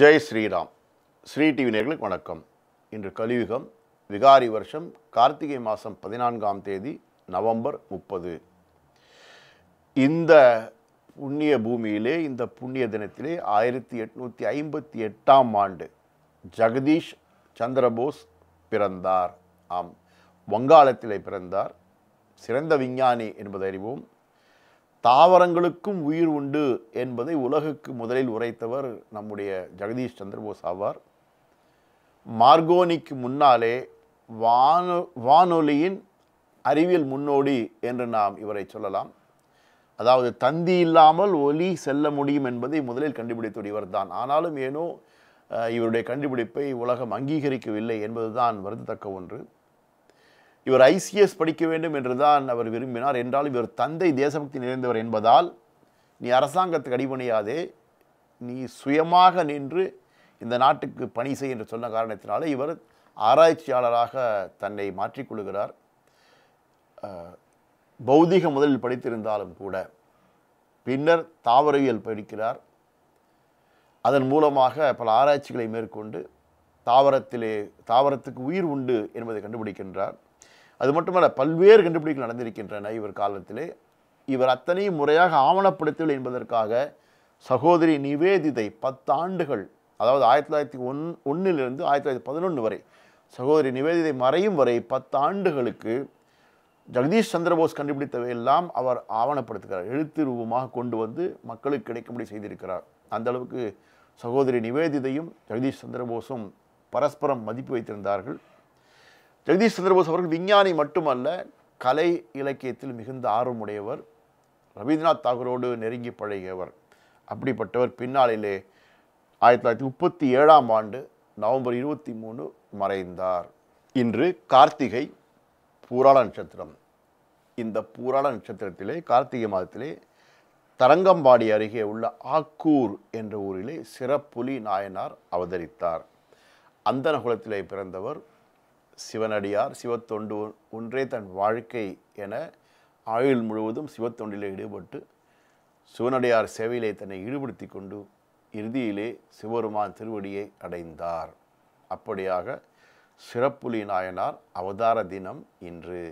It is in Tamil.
ஜெய் ஸ்ரீராம் ஸ்ரீ டிவி நேர்களுக்கு வணக்கம் இன்று கலியுகம் விகாரி வருஷம் கார்த்திகை மாதம் பதினான்காம் தேதி நவம்பர் முப்பது இந்த புண்ணிய பூமியிலே இந்த புண்ணிய தினத்திலே ஆயிரத்தி எட்நூற்றி ஐம்பத்தி எட்டாம் ஆண்டு ஜெகதீஷ் சந்திரபோஸ் பிறந்தார் ஆம் வங்காளத்திலே பிறந்தார் சிறந்த விஞ்ஞானி என்பதை அறிவோம் தாவரங்களுக்கும் உயிர் உண்டு என்பதை உலகுக்கு முதலில் உரைத்தவர் நம்முடைய ஜெகதீஷ் சந்திரபோஸ் ஆவார் மார்கோனிக்கு முன்னாலே வானொ வானொலியின் அறிவியல் முன்னோடி என்று நாம் இவரை சொல்லலாம் அதாவது தந்தி இல்லாமல் ஒலி செல்ல முடியும் என்பதை முதலில் கண்டுபிடித்து இவர் தான் ஆனாலும் ஏனோ இவருடைய கண்டுபிடிப்பை உலகம் அங்கீகரிக்கவில்லை என்பதுதான் வருந்தத்தக்க ஒன்று இவர் ஐசிஎஸ் படிக்க வேண்டும் என்று தான் அவர் விரும்பினார் என்றால் இவர் தந்தை தேசபக்தி நிறைந்தவர் என்பதால் நீ அரசாங்கத்துக்கு அடிபணியாதே நீ சுயமாக நின்று இந்த நாட்டுக்கு பணி செய் என்று சொன்ன காரணத்தினால் இவர் ஆராய்ச்சியாளராக தன்னை மாற்றிக்கொள்கிறார் பௌதிக முதலில் படித்திருந்தாலும் கூட பின்னர் தாவரவியல் படிக்கிறார் அதன் மூலமாக பல ஆராய்ச்சிகளை மேற்கொண்டு தாவரத்திலே தாவரத்துக்கு உயிர் உண்டு என்பதை கண்டுபிடிக்கின்றார் அது மட்டுமல்ல பல்வேறு கண்டுபிடிப்புகள் நடந்திருக்கின்றன இவர் காலத்திலே இவர் அத்தனையும் முறையாக ஆவணப்படுத்தவில்லை என்பதற்காக சகோதரி நிவேதிதை பத்தாண்டுகள் அதாவது ஆயிரத்தி தொள்ளாயிரத்தி ஒன் ஒன்றிலிருந்து ஆயிரத்தி தொள்ளாயிரத்தி பதினொன்று வரை சகோதரி நிவேதிதை மறையும் வரை பத்தாண்டுகளுக்கு ஜெகதீஷ் சந்திரபோஸ் கண்டுபிடித்தவையெல்லாம் அவர் ஆவணப்படுத்துகிறார் எழுத்து ரூபமாக கொண்டு வந்து மக்களுக்கு கிடைக்கும்படி செய்திருக்கிறார் அந்த அளவுக்கு சகோதரி நிவேதிதையும் ஜெகதீஷ் சந்திரபோஸும் பரஸ்பரம் மதிப்பு வைத்திருந்தார்கள் ஜெகதீஷ் சந்திரபோஸ் அவர்கள் விஞ்ஞானி மட்டுமல்ல கலை இலக்கியத்தில் மிகுந்த ஆர்வமுடையவர் ரவீந்திரநாத் தாகூரோடு நெருங்கி பழகியவர் அப்படிப்பட்டவர் பின்னாளிலே ஆயிரத்தி தொள்ளாயிரத்தி முப்பத்தி ஏழாம் ஆண்டு நவம்பர் இருபத்தி மூணு மறைந்தார் இன்று கார்த்திகை பூராள நட்சத்திரம் இந்த பூராள நட்சத்திரத்திலே கார்த்திகை மாதத்திலே தரங்கம்பாடி அருகே உள்ள ஆக்கூர் என்ற ஊரிலே சிறப்புலி நாயனார் அவதரித்தார் அந்தன குலத்திலே பிறந்தவர் சிவனடியார் சிவத்தொண்டு ஒன்றே தன் வாழ்க்கை என ஆயுள் முழுவதும் சிவத்தொண்டிலே ஈடுபட்டு சிவனடியார் சேவையிலே தன்னை ஈடுபடுத்தி கொண்டு இறுதியிலே சிவருமான் திருவடியை அடைந்தார் அப்படியாக சிறப்புலி நாயனார் அவதார தினம் இன்று